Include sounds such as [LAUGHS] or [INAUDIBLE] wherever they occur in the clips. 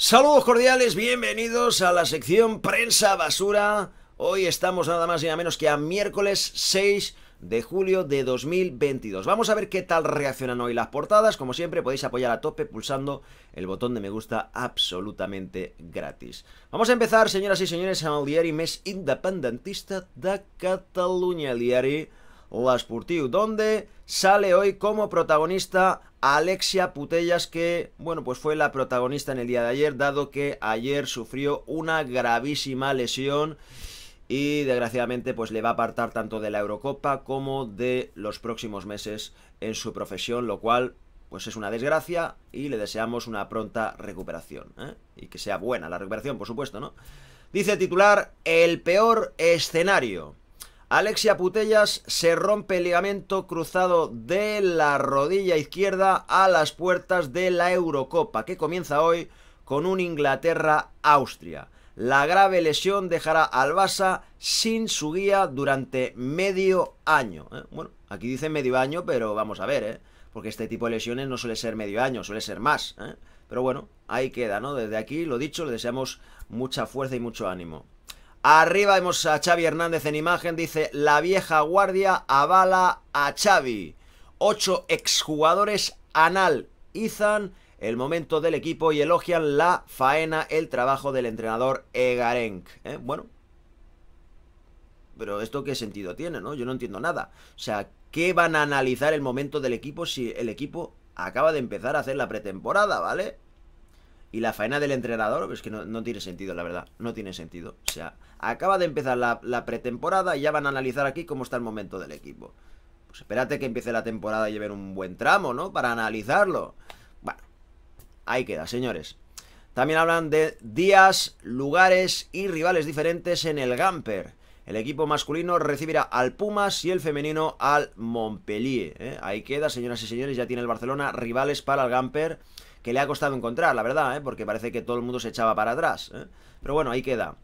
Saludos cordiales, bienvenidos a la sección Prensa Basura. Hoy estamos nada más y nada menos que a miércoles 6 de julio de 2022. Vamos a ver qué tal reaccionan hoy las portadas. Como siempre podéis apoyar a tope pulsando el botón de me gusta absolutamente gratis. Vamos a empezar, señoras y señores, en el diario mes independentista de Cataluña, el Las L'Esportiu, donde sale hoy como protagonista Alexia Putellas que, bueno, pues fue la protagonista en el día de ayer, dado que ayer sufrió una gravísima lesión y desgraciadamente pues le va a apartar tanto de la Eurocopa como de los próximos meses en su profesión, lo cual pues es una desgracia y le deseamos una pronta recuperación. ¿eh? Y que sea buena la recuperación, por supuesto, ¿no? Dice el titular, el peor escenario. Alexia Putellas se rompe el ligamento cruzado de la rodilla izquierda a las puertas de la Eurocopa, que comienza hoy con un Inglaterra-Austria. La grave lesión dejará al Barça sin su guía durante medio año. ¿eh? Bueno, aquí dice medio año, pero vamos a ver, ¿eh? porque este tipo de lesiones no suele ser medio año, suele ser más. ¿eh? Pero bueno, ahí queda, ¿no? Desde aquí, lo dicho, le deseamos mucha fuerza y mucho ánimo. Arriba vemos a Xavi Hernández en imagen, dice la vieja guardia avala a Xavi. Ocho exjugadores analizan el momento del equipo y elogian la faena, el trabajo del entrenador Egarenc. ¿eh? Bueno, pero esto qué sentido tiene, ¿no? Yo no entiendo nada. O sea, ¿qué van a analizar el momento del equipo si el equipo acaba de empezar a hacer la pretemporada, ¿vale? Y la faena del entrenador es que no, tiene sentido, la verdad. No tiene sentido. O sea, acaba de empezar la, pretemporada y ya van a analizar aquí cómo está el momento del equipo. Pues espérate que empiece la temporada y lleven un buen tramo, ¿no? Para analizarlo. Bueno, ahí queda, señores. También hablan de días, lugares y rivales diferentes en el Gamper. El equipo masculino recibirá al Pumas y el femenino al Montpellier. ¿eh? Ahí queda, señoras y señores, ya tiene el Barcelona rivales para el Gamper que le ha costado encontrar, la verdad, ¿eh? porque parece que todo el mundo se echaba para atrás. ¿eh? Pero bueno, ahí queda.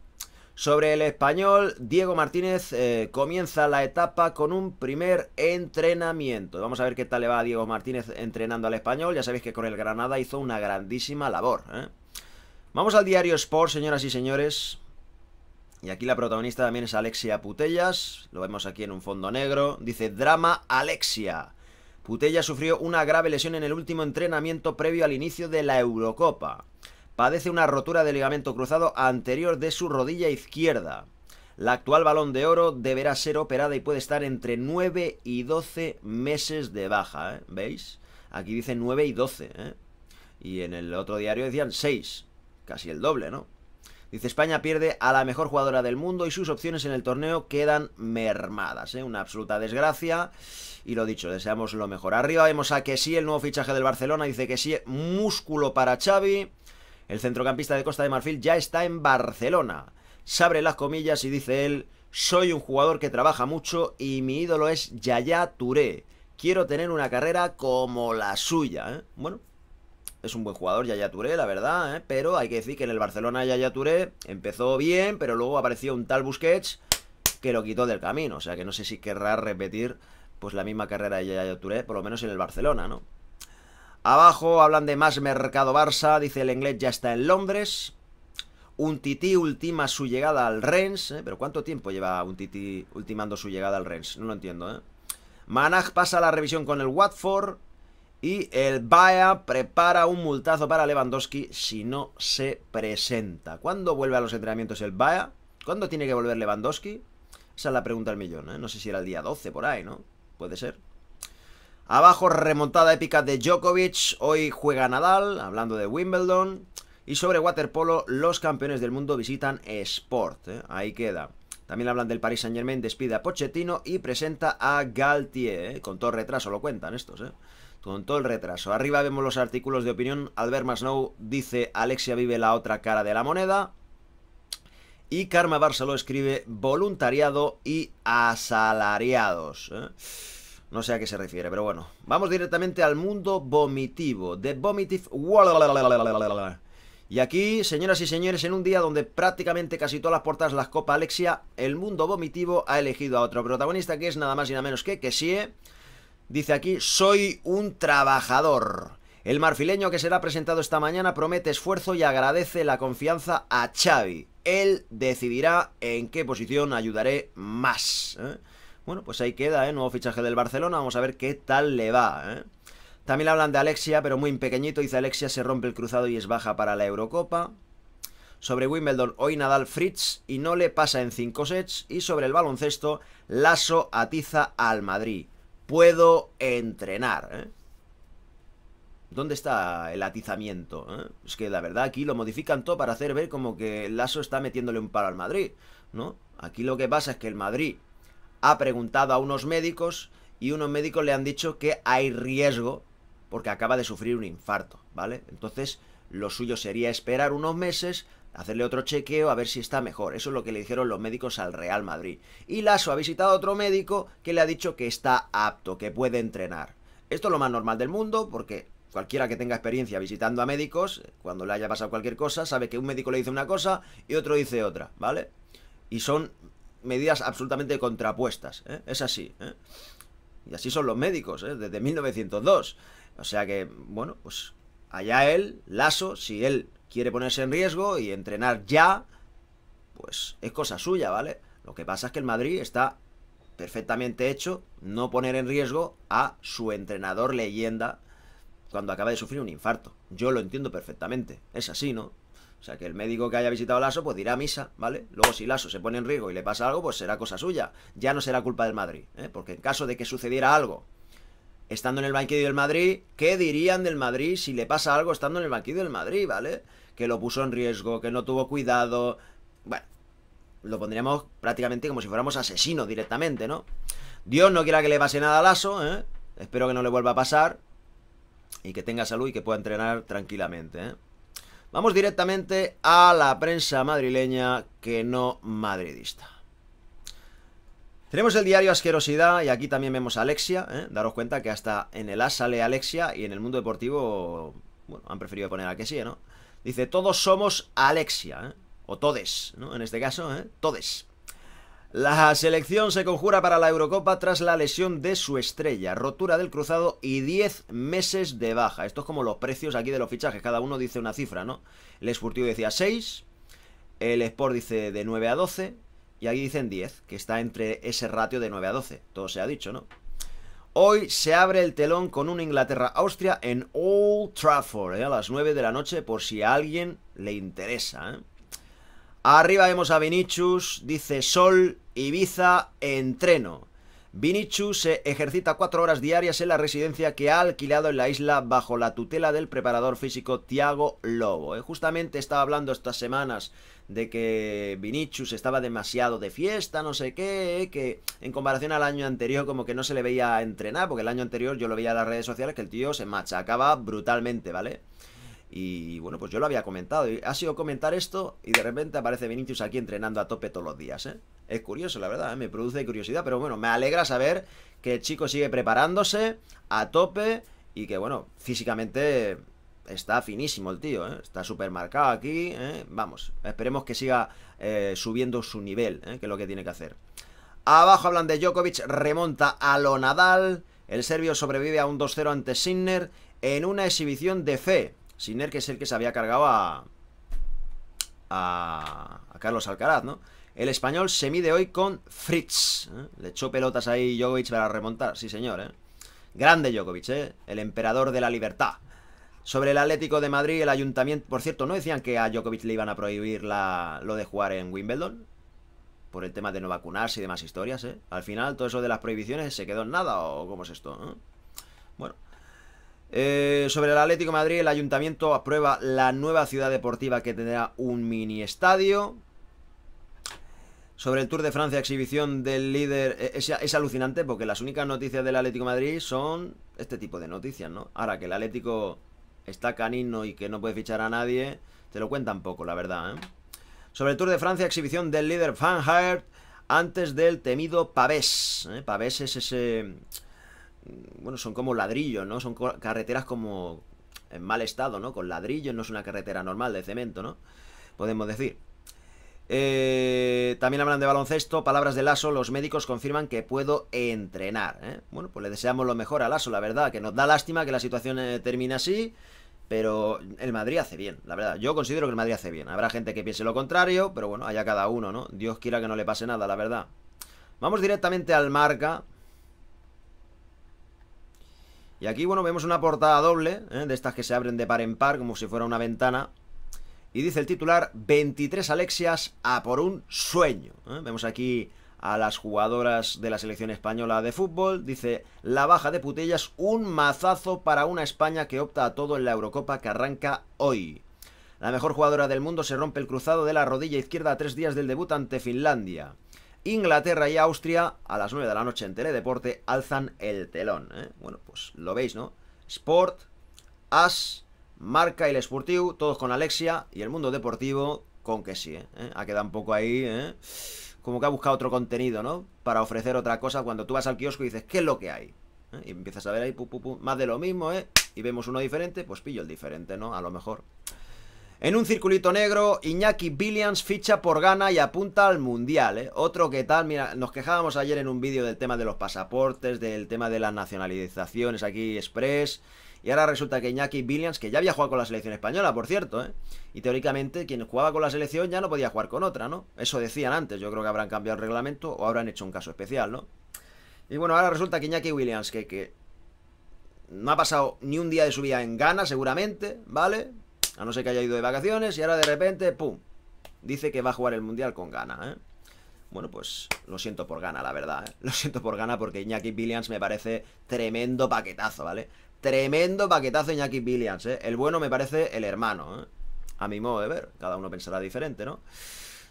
Sobre el español, Diego Martínez eh, comienza la etapa con un primer entrenamiento. Vamos a ver qué tal le va a Diego Martínez entrenando al español. Ya sabéis que con el Granada hizo una grandísima labor. Vamos al diario Sport, señoras y señores. Y aquí la protagonista también es Alexia Putellas. Lo vemos aquí en un fondo negro. Dice drama Alexia. Putella sufrió una grave lesión en el último entrenamiento previo al inicio de la Eurocopa. Padece una rotura de ligamento cruzado anterior de su rodilla izquierda. La actual balón de oro deberá ser operada y puede estar entre 9 y 12 meses de baja, ¿eh? ¿veis? Aquí dice 9 y 12, ¿eh? Y en el otro diario decían 6, casi el doble, ¿no? Dice España pierde a la mejor jugadora del mundo y sus opciones en el torneo quedan mermadas. ¿eh? Una absoluta desgracia. Y lo dicho, deseamos lo mejor. Arriba vemos a que sí, el nuevo fichaje del Barcelona. Dice que sí, músculo para Xavi. El centrocampista de Costa de Marfil ya está en Barcelona. Se abre las comillas y dice él, soy un jugador que trabaja mucho y mi ídolo es Yaya Touré. Quiero tener una carrera como la suya. ¿eh? Bueno, es un buen jugador, Yaya Touré, la verdad, ¿eh? pero hay que decir que en el Barcelona Yaya Touré empezó bien, pero luego apareció un tal Busquets que lo quitó del camino, o sea que no sé si querrá repetir pues la misma carrera de Yaya Touré, por lo menos en el Barcelona, ¿no? Abajo hablan de más mercado Barça, dice el inglés ya está en Londres. Un tití ultima su llegada al Rennes, ¿eh? pero ¿cuánto tiempo lleva un tití ultimando su llegada al Rennes? No lo entiendo, ¿eh? Manaj pasa la revisión con el Watford. Y el Bayer prepara un multazo para Lewandowski si no se presenta. ¿Cuándo vuelve a los entrenamientos el Bayer? ¿Cuándo tiene que volver Lewandowski? Esa es la pregunta del millón, ¿eh? No sé si era el día 12 por ahí, ¿no? Puede ser. Abajo, remontada épica de Djokovic. Hoy juega Nadal, hablando de Wimbledon. Y sobre waterpolo, los campeones del mundo visitan Sport. ¿eh? Ahí queda. También hablan del Paris Saint Germain, despide a Pochettino y presenta a Galtier. ¿eh? Con todo retraso lo cuentan estos, ¿eh? con todo el retraso. Arriba vemos los artículos de opinión. Albert Masnou dice Alexia vive la otra cara de la moneda. Y Karma Barceló escribe voluntariado y asalariados. ¿eh? No sé a qué se refiere, pero bueno. Vamos directamente al mundo vomitivo. The Vomitive Y aquí, señoras y señores, en un día donde prácticamente casi todas las portadas las copa Alexia, el mundo vomitivo ha elegido a otro protagonista que es nada más y nada menos que Kessie. Que Dice aquí, soy un trabajador. El marfileño que será presentado esta mañana promete esfuerzo y agradece la confianza a Xavi. Él decidirá en qué posición ayudaré más. ¿eh? Bueno, pues ahí queda, ¿eh? Nuevo fichaje del Barcelona, vamos a ver qué tal le va, ¿eh? También hablan de Alexia, pero muy pequeñito. Dice Alexia se rompe el cruzado y es baja para la Eurocopa. Sobre Wimbledon, hoy Nadal Fritz y no le pasa en 5 sets. Y sobre el baloncesto, Lasso atiza al Madrid puedo entrenar. ¿eh? ¿Dónde está el atizamiento? ¿eh? Es que la verdad aquí lo modifican todo para hacer ver como que el Lazo está metiéndole un palo al Madrid, ¿no? Aquí lo que pasa es que el Madrid ha preguntado a unos médicos y unos médicos le han dicho que hay riesgo porque acaba de sufrir un infarto, ¿vale? Entonces, lo suyo sería esperar unos meses hacerle otro chequeo a ver si está mejor. Eso es lo que le dijeron los médicos al Real Madrid. Y Lasso ha visitado a otro médico que le ha dicho que está apto, que puede entrenar. Esto es lo más normal del mundo porque cualquiera que tenga experiencia visitando a médicos, cuando le haya pasado cualquier cosa, sabe que un médico le dice una cosa y otro dice otra, ¿vale? Y son medidas absolutamente contrapuestas, ¿eh? es así. ¿eh? Y así son los médicos, ¿eh? desde 1902. O sea que, bueno, pues allá él, Lasso, si él quiere ponerse en riesgo y entrenar ya, pues es cosa suya, ¿vale? Lo que pasa es que el Madrid está perfectamente hecho no poner en riesgo a su entrenador leyenda cuando acaba de sufrir un infarto. Yo lo entiendo perfectamente. Es así, ¿no? O sea, que el médico que haya visitado a Lasso, pues dirá misa, ¿vale? Luego, si Lasso se pone en riesgo y le pasa algo, pues será cosa suya. Ya no será culpa del Madrid, ¿eh? Porque en caso de que sucediera algo estando en el banquillo del Madrid, ¿qué dirían del Madrid si le pasa algo estando en el banquillo del Madrid, ¿vale? que lo puso en riesgo, que no tuvo cuidado. Bueno, lo pondríamos prácticamente como si fuéramos asesinos directamente, ¿no? Dios no quiera que le pase nada al Lasso, ¿eh? Espero que no le vuelva a pasar. Y que tenga salud y que pueda entrenar tranquilamente, ¿eh? Vamos directamente a la prensa madrileña que no madridista. Tenemos el diario Asquerosidad y aquí también vemos a Alexia. ¿eh? Daros cuenta que hasta en el A sale Alexia y en el mundo deportivo, bueno, han preferido poner a que sí, ¿no? Dice, todos somos Alexia, ¿eh? o todes, ¿no? En este caso, ¿eh? todes. La selección se conjura para la Eurocopa tras la lesión de su estrella, rotura del cruzado y 10 meses de baja. Esto es como los precios aquí de los fichajes, cada uno dice una cifra, ¿no? El Sportivo decía 6, el Sport dice de 9 a 12 y aquí dicen 10, que está entre ese ratio de 9 a 12. Todo se ha dicho, ¿no? Hoy se abre el telón con una Inglaterra-Austria en Old Trafford, eh, a las 9 de la noche, por si a alguien le interesa. Eh. Arriba vemos a Vinicius, dice Sol, Ibiza, entreno. Vinichu se ejercita cuatro horas diarias en la residencia que ha alquilado en la isla bajo la tutela del preparador físico Tiago Lobo. Eh, justamente estaba hablando estas semanas de que Vinichus estaba demasiado de fiesta, no sé qué, eh, que en comparación al año anterior como que no se le veía entrenar, porque el año anterior yo lo veía en las redes sociales que el tío se machacaba brutalmente, ¿vale? vale y bueno, pues yo lo había comentado. Y ha sido comentar esto y de repente aparece Vinicius aquí entrenando a tope todos los días. ¿eh? Es curioso, la verdad, ¿eh? me produce curiosidad. Pero bueno, me alegra saber que el chico sigue preparándose a tope y que bueno, físicamente está finísimo el tío, ¿eh? está súper marcado aquí. Vamos, esperemos que siga subiendo su nivel, que es lo que tiene que hacer. Abajo hablan de Djokovic, remonta a lo Nadal. El serbio sobrevive a un 2-0 ante Sinner en una exhibición de fe. Sinner, que es el que se había cargado a, a, Carlos Alcaraz, ¿no? El español se mide hoy con Fritz. ¿eh? Le echó pelotas ahí Djokovic para remontar. Sí, señor, ¿eh? Grande Djokovic, ¿eh? El emperador de la libertad. Sobre el Atlético de Madrid, el ayuntamiento... Por cierto, ¿no decían que a Djokovic le iban a prohibir la, lo de jugar en Wimbledon? Por el tema de no vacunarse y demás historias, ¿eh? Al final, todo eso de las prohibiciones se quedó en nada, ¿o cómo es esto? ¿eh? Bueno, eh, sobre el Atlético Madrid, el ayuntamiento aprueba la nueva ciudad deportiva que tendrá un mini estadio. Sobre el Tour de Francia, exhibición del líder. Eh, es, alucinante porque las únicas noticias del Atlético Madrid son este tipo de noticias, ¿no? Ahora que el Atlético está canino y que no puede fichar a nadie, te lo cuentan poco, la verdad, ¿eh? Sobre el Tour de Francia, exhibición del líder Van antes del temido Pavés. Pavés es ese bueno, son como ladrillos, ¿no? Son carreteras como en mal estado, ¿no? Con ladrillos, no es una carretera normal de cemento, ¿no? Podemos decir. Eh, también hablan de baloncesto, palabras de Lasso, los médicos confirman que puedo entrenar. ¿eh? Bueno, pues le deseamos lo mejor a Lasso, la verdad, que nos da lástima que la situación eh, termine así, pero el Madrid hace bien, la verdad. Yo considero que el Madrid hace bien. Habrá gente que piense lo contrario, pero bueno, allá cada uno, ¿no? Dios quiera que no le pase nada, la verdad. Vamos directamente al marca, y aquí, bueno, vemos una portada doble, ¿eh? de estas que se abren de par en par, como si fuera una ventana. Y dice el titular, 23 Alexias a por un sueño. ¿eh? Vemos aquí a las jugadoras de la selección española de fútbol. Dice, la baja de putellas, un mazazo para una España que opta a todo en la Eurocopa que arranca hoy. La mejor jugadora del mundo se rompe el cruzado de la rodilla izquierda a tres días del debut ante Finlandia. Inglaterra y Austria a las 9 de la noche en Teledeporte alzan el telón. ¿eh? Bueno, pues lo veis, ¿no? Sport, As, Marca y el Esportivo, todos con Alexia y el mundo deportivo con que sí. ¿eh? ¿eh? Ha quedado un poco ahí, ¿eh? como que ha buscado otro contenido, ¿no? Para ofrecer otra cosa cuando tú vas al kiosco y dices, ¿qué es lo que hay? ¿Eh? Y empiezas a ver ahí, pu, más de lo mismo, ¿eh? Y vemos uno diferente, pues pillo el diferente, ¿no? A lo mejor. En un circulito negro, Iñaki Williams ficha por Ghana y apunta al Mundial. ¿eh? Otro que tal, mira, nos quejábamos ayer en un vídeo del tema de los pasaportes, del tema de las nacionalizaciones aquí express. Y ahora resulta que Iñaki Williams, que ya había jugado con la selección española, por cierto, ¿eh? y teóricamente quien jugaba con la selección ya no podía jugar con otra, ¿no? Eso decían antes, yo creo que habrán cambiado el reglamento o habrán hecho un caso especial, ¿no? Y bueno, ahora resulta que Iñaki Williams, que, que no ha pasado ni un día de su vida en Ghana, seguramente, ¿vale? A no ser que haya ido de vacaciones y ahora de repente, ¡pum! Dice que va a jugar el Mundial con gana, ¿eh? Bueno, pues lo siento por gana, la verdad. ¿eh? Lo siento por gana porque Iñaki Williams me parece tremendo paquetazo, ¿vale? Tremendo paquetazo Iñaki Williams, ¿eh? El bueno me parece el hermano, ¿eh? A mi modo de ver. Cada uno pensará diferente, ¿no?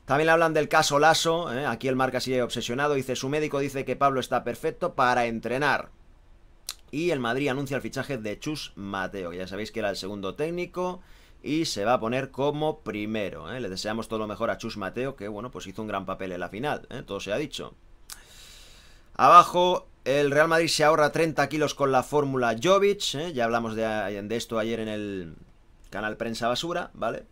También hablan del caso Lasso, ¿eh? aquí el marca sigue obsesionado, dice su médico dice que Pablo está perfecto para entrenar. Y el Madrid anuncia el fichaje de Chus Mateo, ya sabéis que era el segundo técnico y se va a poner como primero. ¿eh? Le deseamos todo lo mejor a Chus Mateo, que bueno, pues hizo un gran papel en la final, ¿eh? todo se ha dicho. Abajo, el Real Madrid se ahorra 30 kilos con la fórmula Jovic, ¿eh? ya hablamos de, de esto ayer en el canal Prensa Basura, ¿vale?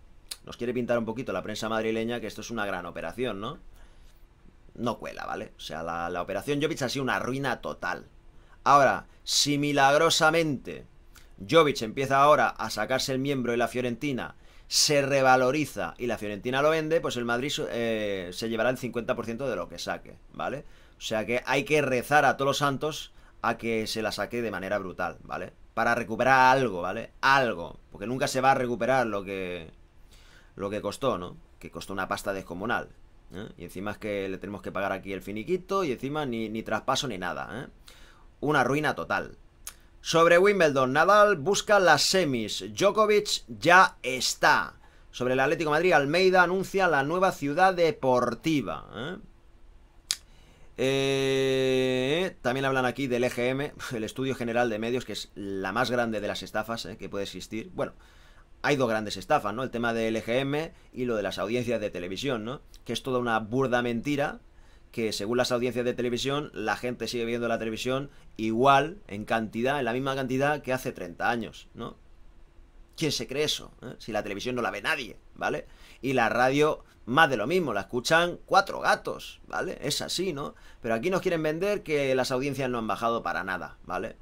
Nos quiere pintar un poquito la prensa madrileña que esto es una gran operación, ¿no? No cuela, ¿vale? O sea, la, la operación Jovic ha sido una ruina total. Ahora, si milagrosamente Jovic empieza ahora a sacarse el miembro y la Fiorentina se revaloriza y la Fiorentina lo vende, pues el Madrid eh, se llevará el 50% de lo que saque, ¿vale? O sea que hay que rezar a todos los santos a que se la saque de manera brutal, ¿vale? Para recuperar algo, ¿vale? Algo, porque nunca se va a recuperar lo que lo que costó, ¿no? Que costó una pasta descomunal. ¿eh? Y encima es que le tenemos que pagar aquí el finiquito y encima ni, ni traspaso ni nada, ¿eh? Una ruina total. Sobre Wimbledon, Nadal busca las semis. Djokovic ya está. Sobre el Atlético Madrid, Almeida anuncia la nueva ciudad deportiva. ¿eh? Eh, también hablan aquí del EGM, [LAUGHS] el Estudio General de Medios, que es la más grande de las estafas ¿eh? que puede existir. Bueno, hay dos grandes estafas, ¿no? El tema del EGM y lo de las audiencias de televisión, ¿no? Que es toda una burda mentira que según las audiencias de televisión, la gente sigue viendo la televisión igual, en cantidad, en la misma cantidad que hace 30 años, ¿no? ¿Quién se cree eso? Eh? Si la televisión no la ve nadie, ¿vale? Y la radio, más de lo mismo, la escuchan cuatro gatos, ¿vale? Es así, ¿no? Pero aquí nos quieren vender que las audiencias no han bajado para nada, ¿vale?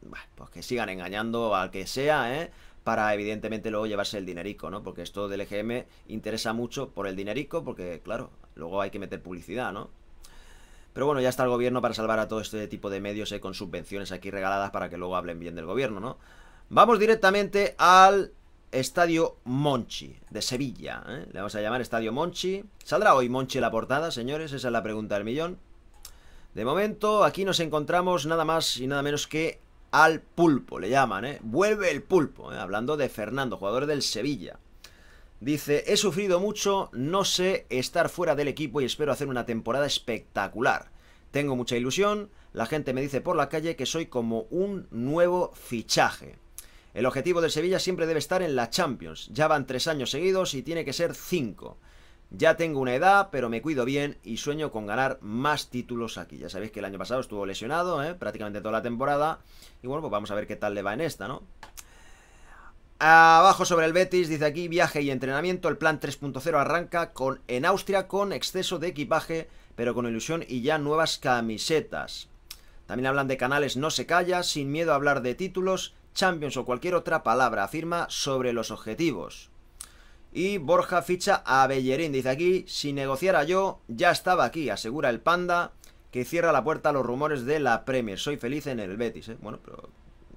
Bueno, pues que sigan engañando al que sea, ¿eh? para evidentemente luego llevarse el dinerico, ¿no? Porque esto del EGM interesa mucho por el dinerico, porque claro, luego hay que meter publicidad, ¿no? Pero bueno, ya está el gobierno para salvar a todo este tipo de medios eh, con subvenciones aquí regaladas para que luego hablen bien del gobierno, ¿no? Vamos directamente al Estadio Monchi de Sevilla. ¿eh? Le vamos a llamar Estadio Monchi. ¿Saldrá hoy Monchi la portada, señores? Esa es la pregunta del millón. De momento, aquí nos encontramos nada más y nada menos que al pulpo, le llaman, ¿eh? Vuelve el pulpo, ¿eh? hablando de Fernando, jugador del Sevilla. Dice, he sufrido mucho, no sé estar fuera del equipo y espero hacer una temporada espectacular. Tengo mucha ilusión, la gente me dice por la calle que soy como un nuevo fichaje. El objetivo del Sevilla siempre debe estar en la Champions. Ya van tres años seguidos y tiene que ser cinco. Ya tengo una edad, pero me cuido bien y sueño con ganar más títulos aquí. Ya sabéis que el año pasado estuvo lesionado, ¿eh? prácticamente toda la temporada. Y bueno, pues vamos a ver qué tal le va en esta, ¿no? Abajo sobre el Betis, dice aquí, viaje y entrenamiento. El plan 3.0 arranca con, en Austria con exceso de equipaje, pero con ilusión y ya nuevas camisetas. También hablan de canales No se calla, sin miedo a hablar de títulos, Champions o cualquier otra palabra. Afirma sobre los objetivos. Y Borja ficha a Bellerín. Dice aquí, si negociara yo, ya estaba aquí, asegura el Panda, que cierra la puerta a los rumores de la Premier. Soy feliz en el Betis, ¿eh? Bueno, pero...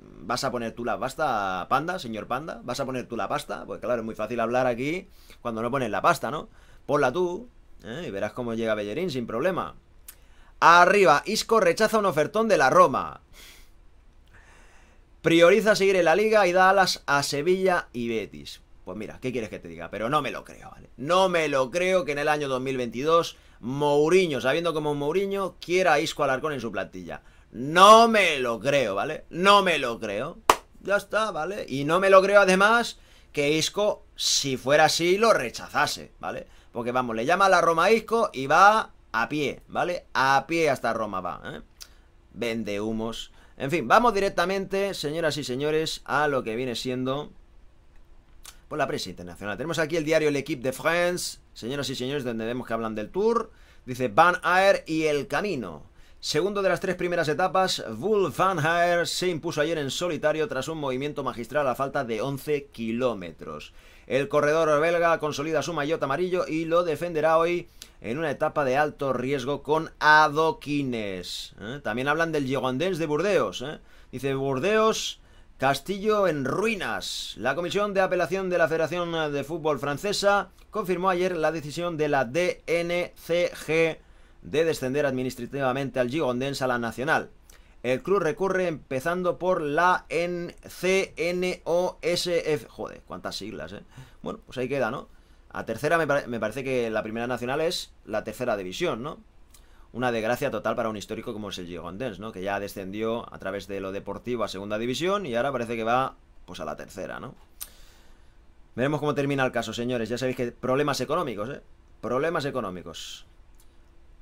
Mm, ¿Vas a poner tú la pasta, Panda, señor Panda? ¿Vas a poner tú la pasta? porque claro, es muy fácil hablar aquí cuando no pones la pasta, ¿no? Ponla tú ¿eh? y verás cómo llega Bellerín sin problema. Arriba, Isco rechaza un ofertón de la Roma. Prioriza seguir en la liga y da alas a Sevilla y Betis. Pues mira, ¿qué quieres que te diga? Pero no me lo creo, ¿vale? No me lo creo que en el año 2022 Mourinho, sabiendo como Mourinho, quiera a Isco Alarcón en su plantilla. No me lo creo, ¿vale? No me lo creo. Ya está, ¿vale? Y no me lo creo además que Isco, si fuera así, lo rechazase, ¿vale? Porque vamos, le llama a la Roma a Isco y va a pie, ¿vale? A pie hasta Roma va, ¿eh? Vende humos. En fin, vamos directamente, señoras y señores, a lo que viene siendo por pues la prensa internacional. Tenemos aquí el diario L'Equipe de France, señoras y señores, donde vemos que hablan del Tour. Dice Van Aer y el camino. Segundo de las tres primeras etapas, ...Wulf Van Aer se impuso ayer en solitario tras un movimiento magistral a falta de 11 kilómetros. El corredor belga consolida su maillot amarillo y lo defenderá hoy en una etapa de alto riesgo con adoquines. ¿eh? También hablan del Girondins de Burdeos. ¿eh? Dice Burdeos Castillo en ruinas. La Comisión de Apelación de la Federación de Fútbol Francesa confirmó ayer la decisión de la DNCG de descender administrativamente al Gigondense a la Nacional. El club recurre empezando por la NCNOSF. Joder, cuántas siglas, ¿eh? Bueno, pues ahí queda, ¿no? A tercera me parece que la primera nacional es la tercera división, ¿no? una desgracia total para un histórico como es el Gigondens, ¿no? Que ya descendió a través de lo deportivo a segunda división y ahora parece que va pues a la tercera, ¿no? Veremos cómo termina el caso, señores. Ya sabéis que problemas económicos, ¿eh? Problemas económicos.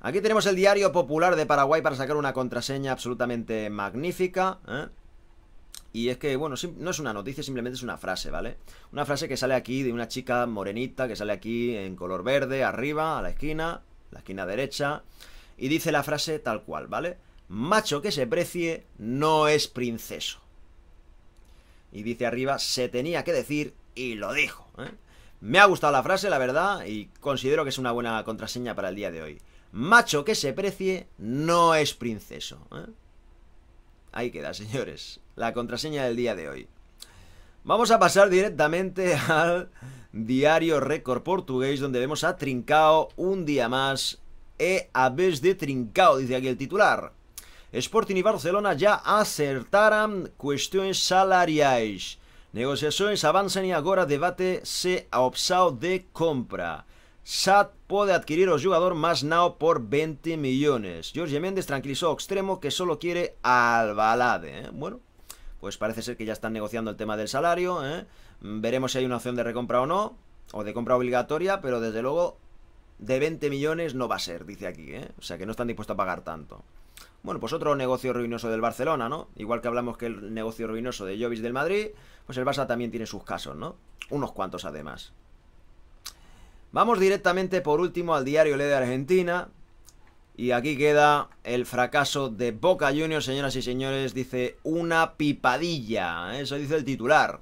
Aquí tenemos el diario popular de Paraguay para sacar una contraseña absolutamente magnífica. ¿eh? Y es que, bueno, no es una noticia, simplemente es una frase, ¿vale? Una frase que sale aquí de una chica morenita que sale aquí en color verde, arriba, a la esquina, la esquina derecha y dice la frase tal cual, ¿vale? Macho que se precie no es princeso. Y dice arriba, se tenía que decir y lo dijo. ¿eh? Me ha gustado la frase, la verdad, y considero que es una buena contraseña para el día de hoy. Macho que se precie no es princeso. ¿eh? Ahí queda, señores, la contraseña del día de hoy. Vamos a pasar directamente al diario Récord Portugués, donde vemos a Trincao un día más e habéis de trincao, dice aquí el titular. Sporting y Barcelona ya acertaran cuestiones salariais. Negociaciones avanzan y ahora debate se ha optado de compra. SAT puede adquirir o jugador más now por 20 millones. Jorge Méndez tranquilizó a extremo que solo quiere al balade. ¿eh? Bueno, pues parece ser que ya están negociando el tema del salario. ¿eh? Veremos si hay una opción de recompra o no, o de compra obligatoria, pero desde luego de 20 millones no va a ser, dice aquí, ¿eh? O sea, que no están dispuestos a pagar tanto. Bueno, pues otro negocio ruinoso del Barcelona, ¿no? Igual que hablamos que el negocio ruinoso de Jovis del Madrid, pues el Barça también tiene sus casos, ¿no? Unos cuantos además. Vamos directamente por último al diario Le de Argentina. Y aquí queda el fracaso de Boca Juniors, señoras y señores. Dice una pipadilla. ¿eh? Eso dice el titular.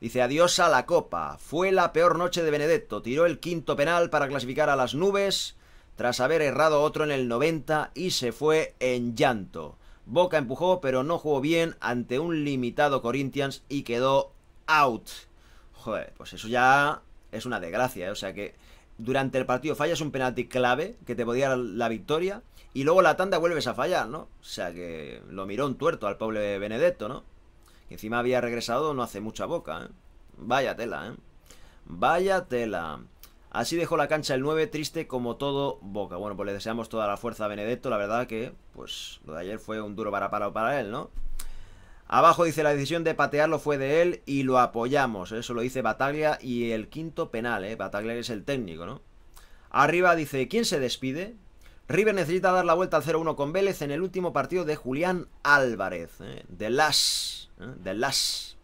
Dice adiós a la Copa. Fue la peor noche de Benedetto. Tiró el quinto penal para clasificar a las nubes tras haber errado otro en el 90 y se fue en llanto. Boca empujó pero no jugó bien ante un limitado Corinthians y quedó out. Joder, pues eso ya es una desgracia. ¿eh? O sea que durante el partido fallas un penalti clave que te podía dar la victoria y luego la tanda vuelves a fallar, ¿no? O sea que lo miró un tuerto al pobre Benedetto, ¿no? Que encima había regresado no hace mucha boca, ¿eh? Vaya tela, ¿eh? Vaya tela. Así dejó la cancha el 9, triste como todo Boca. Bueno, pues le deseamos toda la fuerza a Benedetto. La verdad que, pues, lo de ayer fue un duro para para él, ¿no? Abajo dice la decisión de patearlo fue de él y lo apoyamos. Eso lo dice Bataglia y el quinto penal, ¿eh? Bataglia es el técnico, ¿no? Arriba dice, ¿quién se despide? River necesita dar la vuelta al 0-1 con Vélez en el último partido de Julián Álvarez. Eh, eh, de las... De las...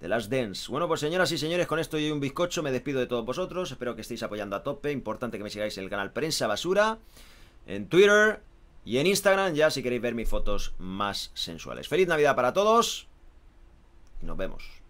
De las Dance. Bueno, pues señoras y señores, con esto y un bizcocho me despido de todos vosotros. Espero que estéis apoyando a tope. Importante que me sigáis en el canal Prensa Basura, en Twitter y en Instagram, ya si queréis ver mis fotos más sensuales. Feliz Navidad para todos y nos vemos.